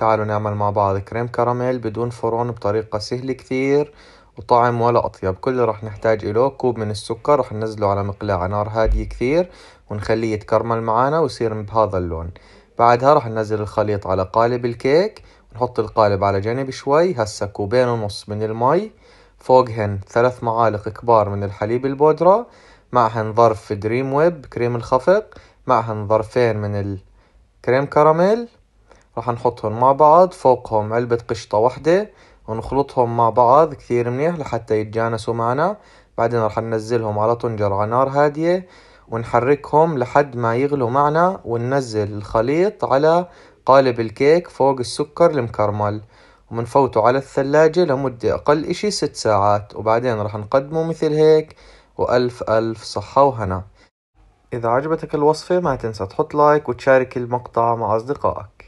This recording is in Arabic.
تعالوا نعمل مع بعض كريم كراميل بدون فرن بطريقة سهلة كثير وطعم ولا أطيب كل اللي رح نحتاج إله كوب من السكر رح ننزله على مقلاة على نار هادية كثير ونخليه يتكرمل معانا ويصير بهذا اللون بعدها رح ننزل الخليط على قالب الكيك نحط القالب على جنب شوي هسا كوبين ونص من المي فوقهن ثلاث معالق كبار من الحليب البودرة معهن ظرف دريم ويب كريم الخفق معهن ظرفين من الكريم كراميل راح نحطهم مع بعض فوقهم علبة قشطة واحدة ونخلطهم مع بعض كثير منيح لحتى يتجانسوا معنا بعدين راح ننزلهم على طنجرة على نار هادية ونحركهم لحد ما يغلوا معنا وننزل الخليط على قالب الكيك فوق السكر المكرمل ومنفوته على الثلاجة لمدة أقل إشي ست ساعات وبعدين راح نقدمه مثل هيك وألف ألف صحة وهنا إذا عجبتك الوصفة ما تنسى تحط لايك وتشارك المقطع مع أصدقائك